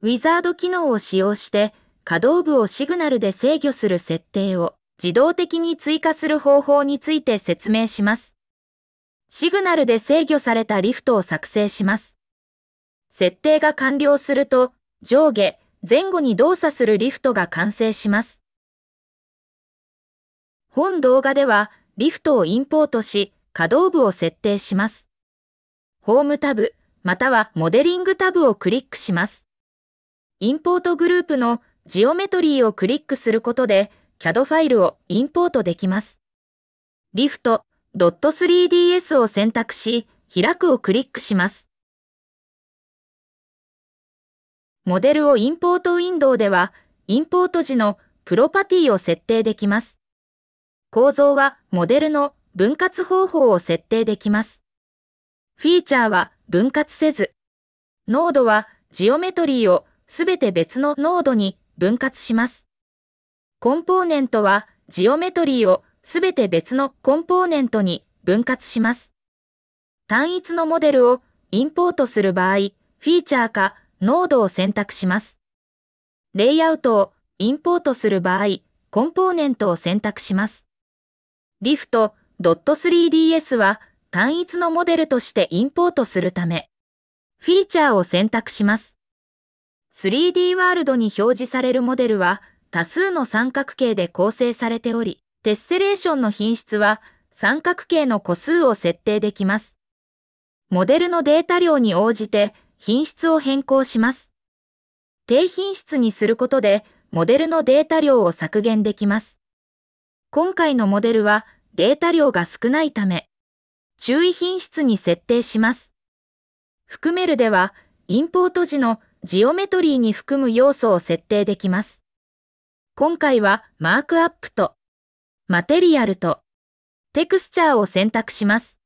ウィザード機能を使用して可動部をシグナルで制御する設定を自動的に追加する方法について説明します。シグナルで制御されたリフトを作成します。設定が完了すると上下、前後に動作するリフトが完成します。本動画ではリフトをインポートし可動部を設定します。ホームタブまたはモデリングタブをクリックします。インポートグループのジオメトリーをクリックすることで CAD ファイルをインポートできます。リフト .3ds を選択し、開くをクリックします。モデルをインポートウィンドウでは、インポート時のプロパティを設定できます。構造はモデルの分割方法を設定できます。フィーチャーは分割せず、ノードはジオメトリーをすべて別のノードに分割します。コンポーネントは、ジオメトリーをすべて別のコンポーネントに分割します。単一のモデルをインポートする場合、フィーチャーかノードを選択します。レイアウトをインポートする場合、コンポーネントを選択します。リフト .3ds は単一のモデルとしてインポートするため、フィーチャーを選択します。3D ワールドに表示されるモデルは多数の三角形で構成されており、テッセレーションの品質は三角形の個数を設定できます。モデルのデータ量に応じて品質を変更します。低品質にすることでモデルのデータ量を削減できます。今回のモデルはデータ量が少ないため、注意品質に設定します。含めるでは、インポート時のジオメトリーに含む要素を設定できます。今回はマークアップと、マテリアルと、テクスチャーを選択します。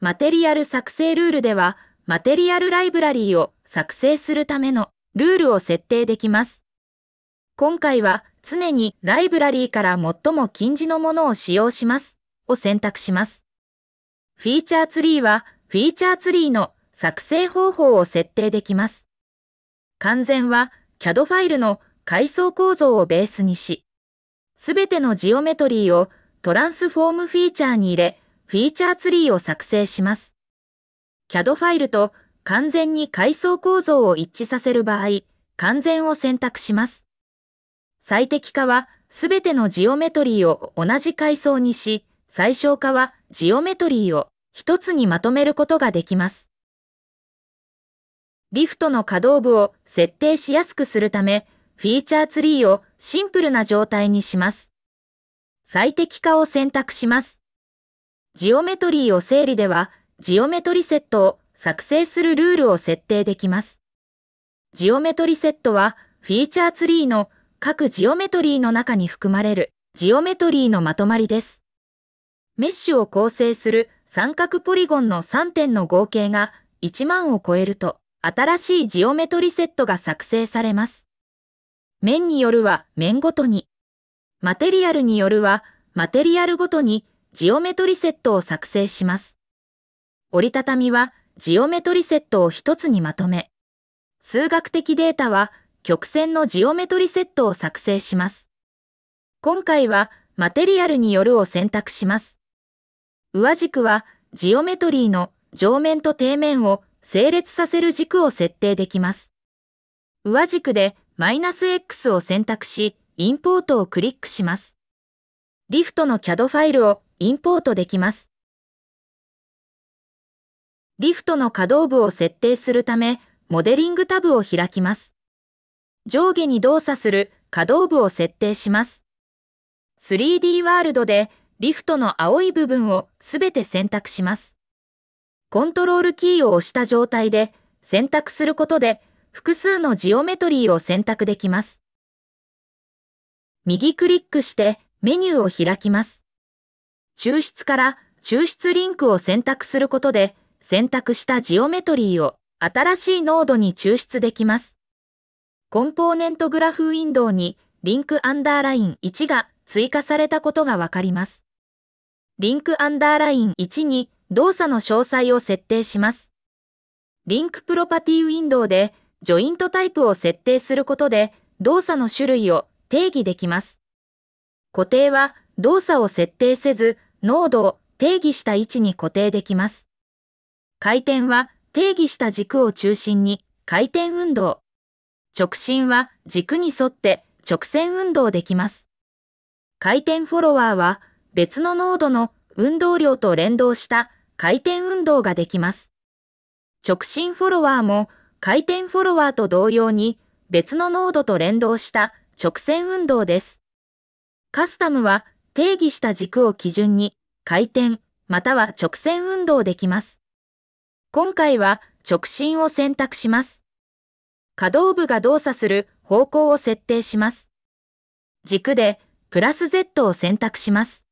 マテリアル作成ルールでは、マテリアルライブラリーを作成するためのルールを設定できます。今回は常にライブラリーから最も近似のものを使用しますを選択します。フィーチャーツリーはフィーチャーツリーの作成方法を設定できます。完全は CAD ファイルの階層構造をベースにし、すべてのジオメトリーをトランスフォームフィーチャーに入れ、フィーチャーツリーを作成します。CAD ファイルと完全に階層構造を一致させる場合、完全を選択します。最適化は、すべてのジオメトリーを同じ階層にし、最小化はジオメトリーを一つにまとめることができます。リフトの可動部を設定しやすくするため、フィーチャーツリーをシンプルな状態にします。最適化を選択します。ジオメトリーを整理では、ジオメトリセットを作成するルールを設定できます。ジオメトリセットは、フィーチャーツリーの各ジオメトリーの中に含まれるジオメトリーのまとまりです。メッシュを構成する三角ポリゴンの3点の合計が1万を超えると、新しいジオメトリセットが作成されます。面によるは面ごとに、マテリアルによるはマテリアルごとにジオメトリセットを作成します。折りたたみはジオメトリセットを一つにまとめ、数学的データは曲線のジオメトリセットを作成します。今回はマテリアルによるを選択します。上軸はジオメトリーの上面と底面を整列させる軸を設定できます。上軸でマイナス X を選択し、インポートをクリックします。リフトの CAD ファイルをインポートできます。リフトの可動部を設定するため、モデリングタブを開きます。上下に動作する可動部を設定します。3D ワールドでリフトの青い部分をすべて選択します。コントロールキーを押した状態で選択することで複数のジオメトリーを選択できます。右クリックしてメニューを開きます。抽出から抽出リンクを選択することで選択したジオメトリーを新しいノードに抽出できます。コンポーネントグラフウィンドウにリンクアンダーライン1が追加されたことがわかります。リンクアンダーライン1に動作の詳細を設定します。リンクプロパティウィンドウでジョイントタイプを設定することで動作の種類を定義できます。固定は動作を設定せず濃度を定義した位置に固定できます。回転は定義した軸を中心に回転運動。直進は軸に沿って直線運動できます。回転フォロワーは別の濃度の運動量と連動した回転運動ができます。直進フォロワーも回転フォロワーと同様に別のノードと連動した直線運動です。カスタムは定義した軸を基準に回転または直線運動できます。今回は直進を選択します。可動部が動作する方向を設定します。軸でプラス Z を選択します。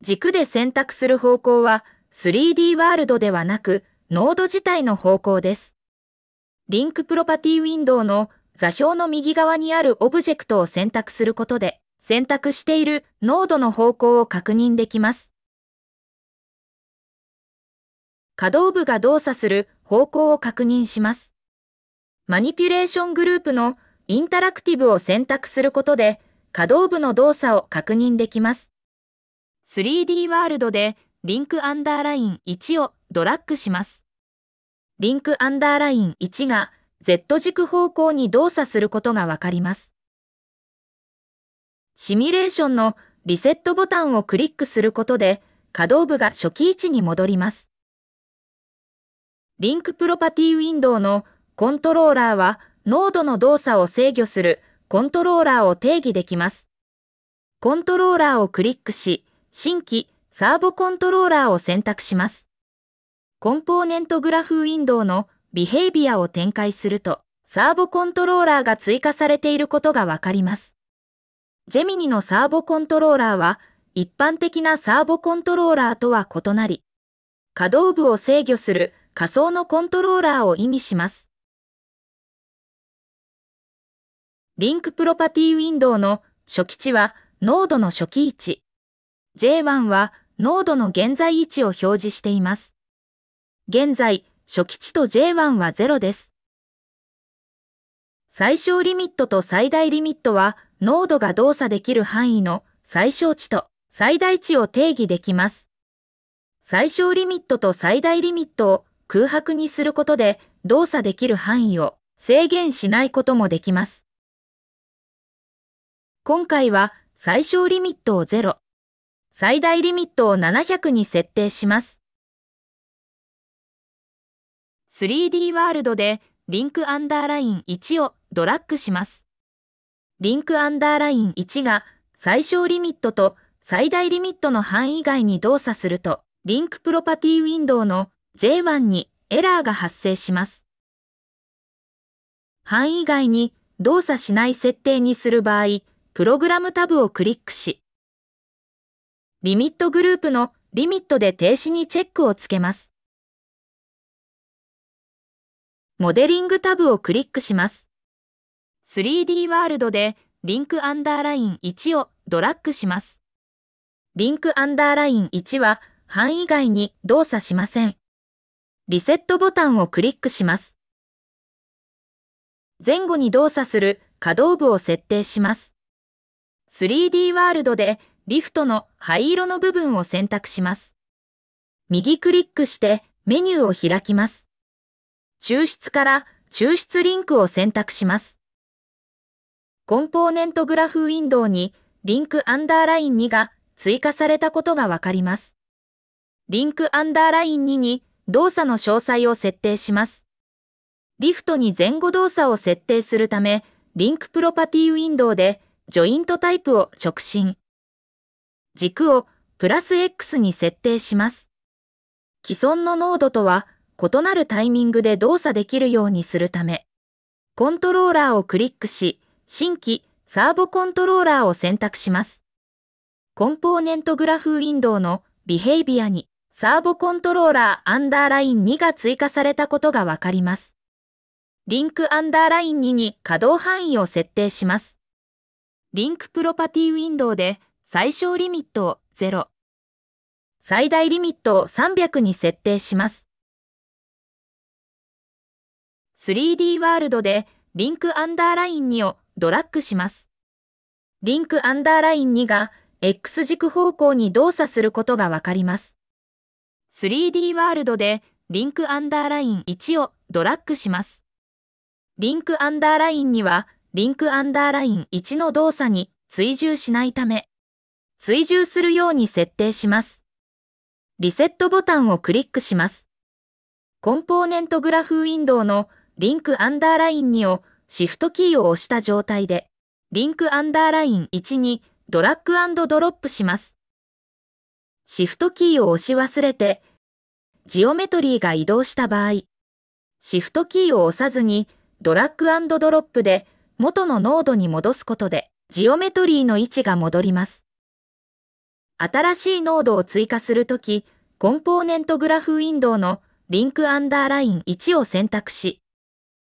軸で選択する方向は 3D ワールドではなく、ノード自体の方向です。リンクプロパティウィンドウの座標の右側にあるオブジェクトを選択することで、選択しているノードの方向を確認できます。可動部が動作する方向を確認します。マニピュレーショングループのインタラクティブを選択することで、可動部の動作を確認できます。3D ワールドでリンクアンダーライン1をドラッグします。リンクアンダーライン1が Z 軸方向に動作することがわかります。シミュレーションのリセットボタンをクリックすることで可動部が初期位置に戻ります。リンクプロパティウィンドウのコントローラーは濃度の動作を制御するコントローラーを定義できます。コントローラーをクリックし、新規サーボコントローラーを選択します。コンポーネントグラフウィンドウのビヘイビアを展開すると、サーボコントローラーが追加されていることがわかります。ジェミニのサーボコントローラーは、一般的なサーボコントローラーとは異なり、可動部を制御する仮想のコントローラーを意味します。リンクプロパティウィンドウの初期値はノードの初期位置。J1 は濃度の現在位置を表示しています。現在、初期値と J1 は0です。最小リミットと最大リミットは、濃度が動作できる範囲の最小値と最大値を定義できます。最小リミットと最大リミットを空白にすることで動作できる範囲を制限しないこともできます。今回は最小リミットを0、最大リミットを700に設定します。3D ワールドでリンクアンダーライン1をドラッグします。リンクアンダーライン1が最小リミットと最大リミットの範囲外に動作すると、リンクプロパティウィンドウの J1 にエラーが発生します。範囲外に動作しない設定にする場合、プログラムタブをクリックし、リミットグループのリミットで停止にチェックをつけます。モデリングタブをクリックします。3D ワールドでリンクアンダーライン1をドラッグします。リンクアンダーライン1は範囲外に動作しません。リセットボタンをクリックします。前後に動作する可動部を設定します。3D ワールドでリフトの灰色の部分を選択します。右クリックしてメニューを開きます。抽出から抽出リンクを選択します。コンポーネントグラフウィンドウにリンクアンダーライン2が追加されたことがわかります。リンクアンダーライン2に動作の詳細を設定します。リフトに前後動作を設定するため、リンクプロパティウィンドウでジョイントタイプを直進。軸をプラス X に設定します。既存のノードとは異なるタイミングで動作できるようにするため、コントローラーをクリックし、新規サーボコントローラーを選択します。コンポーネントグラフウィンドウのビヘイビアにサーボコントローラーアンダーライン2が追加されたことがわかります。リンクアンダーライン2に稼働範囲を設定します。リンクプロパティウィンドウで最小リミットを0、最大リミットを300に設定します。3D ワールドでリンクアンダーライン2をドラッグします。リンクアンダーライン2が X 軸方向に動作することがわかります。3D ワールドでリンクアンダーライン1をドラッグします。リンクアンダーラインにはリンクアンダーライン1の動作に追従しないため、追従するように設定します。リセットボタンをクリックします。コンポーネントグラフウィンドウのリンクアンダーライン2をシフトキーを押した状態で、リンクアンダーライン1にドラッグドロップします。シフトキーを押し忘れて、ジオメトリーが移動した場合、シフトキーを押さずにドラッグドロップで元の濃度に戻すことで、ジオメトリーの位置が戻ります。新しいノードを追加するとき、コンポーネントグラフウィンドウのリンクアンダーライン1を選択し、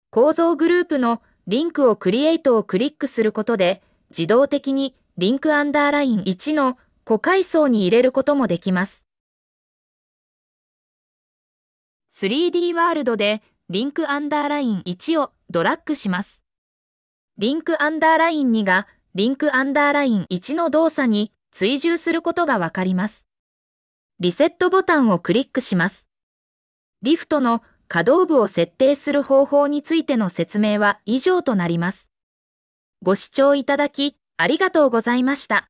構造グループのリンクをクリエイトをクリックすることで、自動的にリンクアンダーライン1の個階層に入れることもできます。3D ワールドでリンクアンダーライン1をドラッグします。リンクアンダーライン2がリンクアンダーライン1の動作に追従することがわかります。リセットボタンをクリックします。リフトの可動部を設定する方法についての説明は以上となります。ご視聴いただき、ありがとうございました。